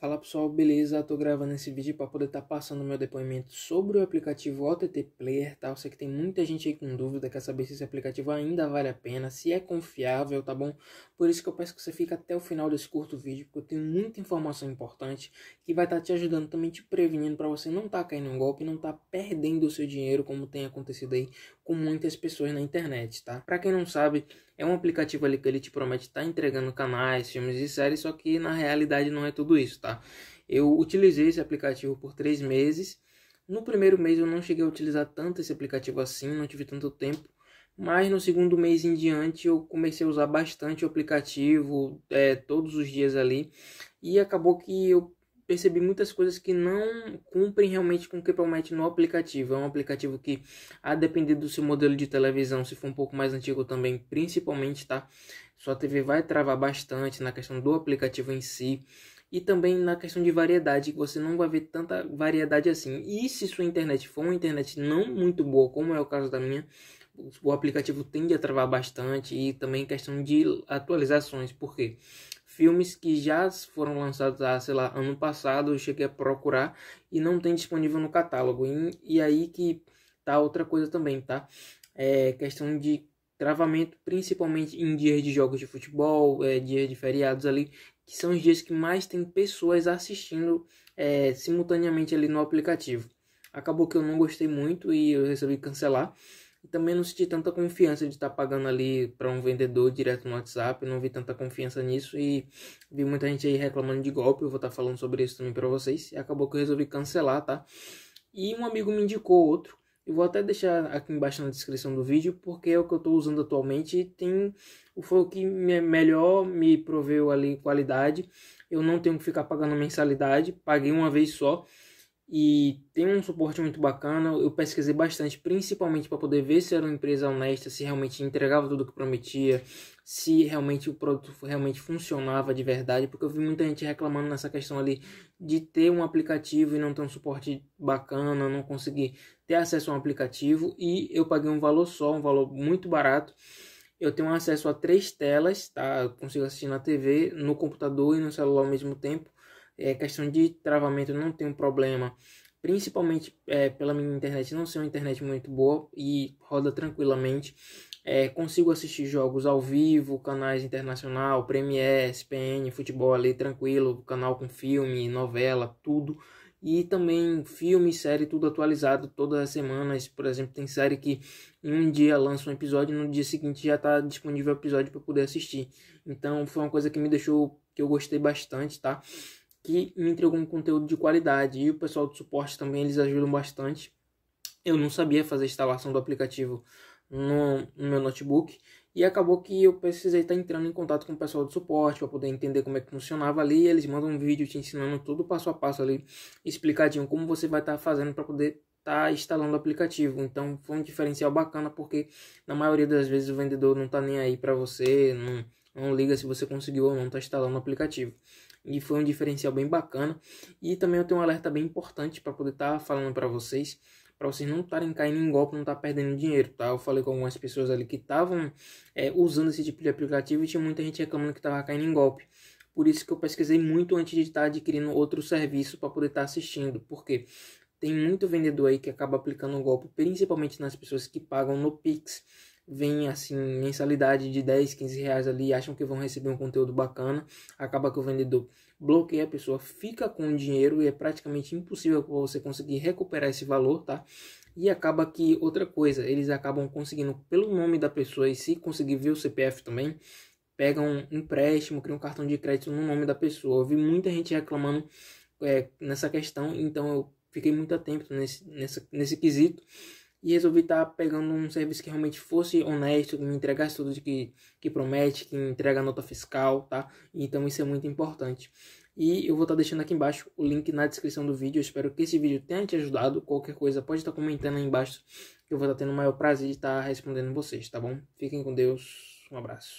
Fala pessoal, beleza? Tô gravando esse vídeo para poder estar tá passando meu depoimento sobre o aplicativo OTT Player, tá? Eu sei que tem muita gente aí com dúvida, quer saber se esse aplicativo ainda vale a pena, se é confiável, tá bom? Por isso que eu peço que você fique até o final desse curto vídeo, porque eu tenho muita informação importante que vai estar tá te ajudando também, te prevenindo para você não estar tá caindo em golpe, não estar tá perdendo o seu dinheiro, como tem acontecido aí com muitas pessoas na internet, tá? Para quem não sabe, é um aplicativo ali que ele te promete estar tá entregando canais, filmes e séries, só que na realidade não é tudo isso, tá? tá? Eu utilizei esse aplicativo por três meses. No primeiro mês eu não cheguei a utilizar tanto esse aplicativo assim, não tive tanto tempo. Mas no segundo mês em diante eu comecei a usar bastante o aplicativo, é, todos os dias ali. E acabou que eu percebi muitas coisas que não cumprem realmente com o que promete no aplicativo. É um aplicativo que, a depender do seu modelo de televisão, se for um pouco mais antigo também, principalmente, tá? Sua TV vai travar bastante na questão do aplicativo em si e também na questão de variedade, que você não vai ver tanta variedade assim. E se sua internet for uma internet não muito boa, como é o caso da minha, o aplicativo tende a travar bastante e também questão de atualizações, porque filmes que já foram lançados há, sei lá, ano passado, eu cheguei a procurar e não tem disponível no catálogo. E, e aí que tá outra coisa também, tá? É questão de travamento, principalmente em dias de jogos de futebol, é, dias de feriados ali, que são os dias que mais tem pessoas assistindo é, simultaneamente ali no aplicativo. Acabou que eu não gostei muito e eu resolvi cancelar. também não senti tanta confiança de estar tá pagando ali para um vendedor direto no WhatsApp, não vi tanta confiança nisso e vi muita gente aí reclamando de golpe, eu vou estar tá falando sobre isso também para vocês. acabou que eu resolvi cancelar, tá? E um amigo me indicou outro eu vou até deixar aqui embaixo na descrição do vídeo, porque é o que eu estou usando atualmente e tem foi o que me, é melhor me proveu ali qualidade. Eu não tenho que ficar pagando mensalidade, paguei uma vez só e tem um suporte muito bacana. Eu pesquisei bastante, principalmente para poder ver se era uma empresa honesta, se realmente entregava tudo que prometia, se realmente o produto realmente funcionava de verdade, porque eu vi muita gente reclamando nessa questão ali de ter um aplicativo e não ter um suporte bacana, não conseguir ter acesso a um aplicativo e eu paguei um valor só, um valor muito barato. Eu tenho acesso a três telas, tá? Eu consigo assistir na TV, no computador e no celular ao mesmo tempo é, questão de travamento não tem um problema, principalmente é, pela minha internet não ser uma internet muito boa e roda tranquilamente. É, consigo assistir jogos ao vivo, canais internacional, premier SPN, futebol ali tranquilo, canal com filme, novela, tudo. E também filme, série, tudo atualizado todas as semanas. Por exemplo, tem série que em um dia lança um episódio e no dia seguinte já está disponível o episódio para poder assistir. Então foi uma coisa que me deixou, que eu gostei bastante, tá? que me entregou um conteúdo de qualidade e o pessoal do suporte também eles ajudam bastante. Eu não sabia fazer a instalação do aplicativo no, no meu notebook e acabou que eu precisei estar tá entrando em contato com o pessoal do suporte para poder entender como é que funcionava ali. Eles mandam um vídeo te ensinando tudo passo a passo ali, explicadinho como você vai estar tá fazendo para poder estar tá instalando o aplicativo. Então foi um diferencial bacana porque na maioria das vezes o vendedor não está nem aí para você, não, não liga se você conseguiu ou não estar instalando o aplicativo e foi um diferencial bem bacana. E também eu tenho um alerta bem importante para poder estar tá falando para vocês, para vocês não estarem caindo em golpe, não estar tá perdendo dinheiro, tá? Eu falei com algumas pessoas ali que estavam é, usando esse tipo de aplicativo e tinha muita gente reclamando que estava caindo em golpe. Por isso que eu pesquisei muito antes de estar tá adquirindo outro serviço para poder estar tá assistindo, porque tem muito vendedor aí que acaba aplicando golpe, principalmente nas pessoas que pagam no Pix vem assim mensalidade de 10, 15 reais ali, acham que vão receber um conteúdo bacana, acaba que o vendedor bloqueia a pessoa, fica com o dinheiro e é praticamente impossível para você conseguir recuperar esse valor, tá? E acaba que outra coisa, eles acabam conseguindo pelo nome da pessoa e se conseguir ver o CPF também, pegam um empréstimo, criam um cartão de crédito no nome da pessoa. Eu vi muita gente reclamando é, nessa questão, então eu fiquei muito atento nesse, nessa, nesse quesito e resolvi estar tá pegando um serviço que realmente fosse honesto, que me entregasse tudo de que, que promete, que entrega nota fiscal, tá? Então isso é muito importante. E eu vou estar tá deixando aqui embaixo o link na descrição do vídeo. Eu espero que esse vídeo tenha te ajudado. Qualquer coisa pode estar tá comentando aí embaixo. Que eu vou estar tá tendo o maior prazer de estar tá respondendo vocês, tá bom? Fiquem com Deus. Um abraço.